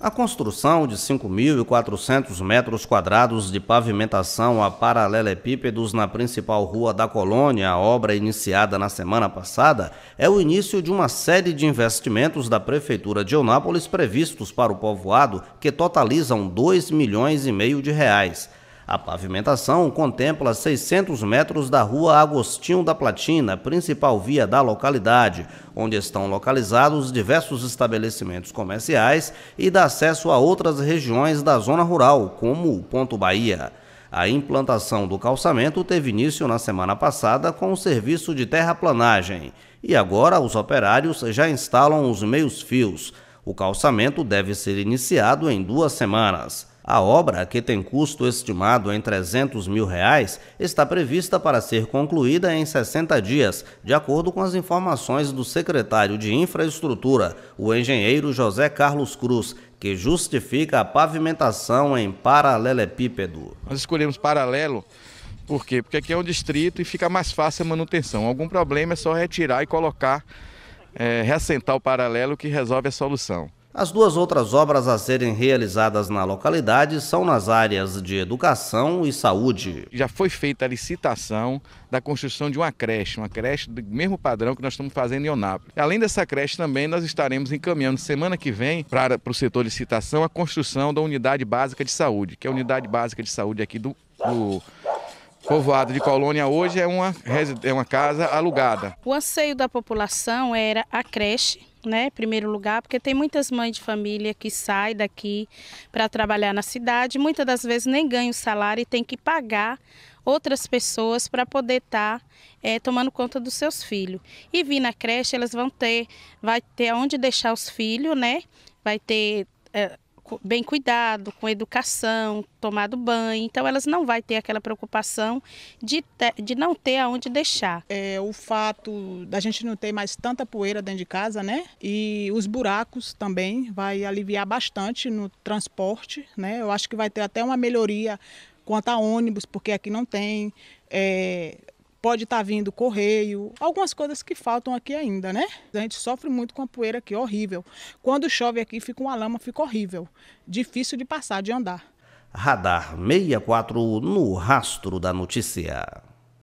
A construção de 5.400 metros quadrados de pavimentação a paralelepípedos na principal rua da colônia, obra iniciada na semana passada, é o início de uma série de investimentos da Prefeitura de Eunápolis previstos para o povoado, que totalizam 2 milhões e meio de reais. A pavimentação contempla 600 metros da rua Agostinho da Platina, principal via da localidade, onde estão localizados diversos estabelecimentos comerciais e dá acesso a outras regiões da zona rural, como o Ponto Bahia. A implantação do calçamento teve início na semana passada com o serviço de terraplanagem e agora os operários já instalam os meios fios. O calçamento deve ser iniciado em duas semanas. A obra, que tem custo estimado em 300 mil reais, está prevista para ser concluída em 60 dias, de acordo com as informações do secretário de Infraestrutura, o engenheiro José Carlos Cruz, que justifica a pavimentação em paralelepípedo. Nós escolhemos paralelo por quê? Porque aqui é um distrito e fica mais fácil a manutenção. Algum problema é só retirar e colocar, é, reassentar o paralelo que resolve a solução. As duas outras obras a serem realizadas na localidade são nas áreas de educação e saúde. Já foi feita a licitação da construção de uma creche, uma creche do mesmo padrão que nós estamos fazendo em Onápolis. Além dessa creche também, nós estaremos encaminhando semana que vem para, para o setor de licitação a construção da unidade básica de saúde, que é a unidade básica de saúde aqui do, do povoado de Colônia hoje é uma, é uma casa alugada. O anseio da população era a creche, né, primeiro lugar, porque tem muitas mães de família que saem daqui para trabalhar na cidade, muitas das vezes nem ganham salário e tem que pagar outras pessoas para poder estar tá, é, tomando conta dos seus filhos. E vir na creche, elas vão ter, vai ter onde deixar os filhos, né? Vai ter é, bem cuidado, com educação, tomado banho. Então elas não vão ter aquela preocupação de, ter, de não ter aonde deixar. É o fato da gente não ter mais tanta poeira dentro de casa, né? E os buracos também vai aliviar bastante no transporte, né? Eu acho que vai ter até uma melhoria quanto a ônibus, porque aqui não tem. É pode estar tá vindo correio, algumas coisas que faltam aqui ainda, né? A gente sofre muito com a poeira aqui, horrível. Quando chove aqui, fica uma lama, fica horrível. Difícil de passar, de andar. Radar 64 no rastro da notícia.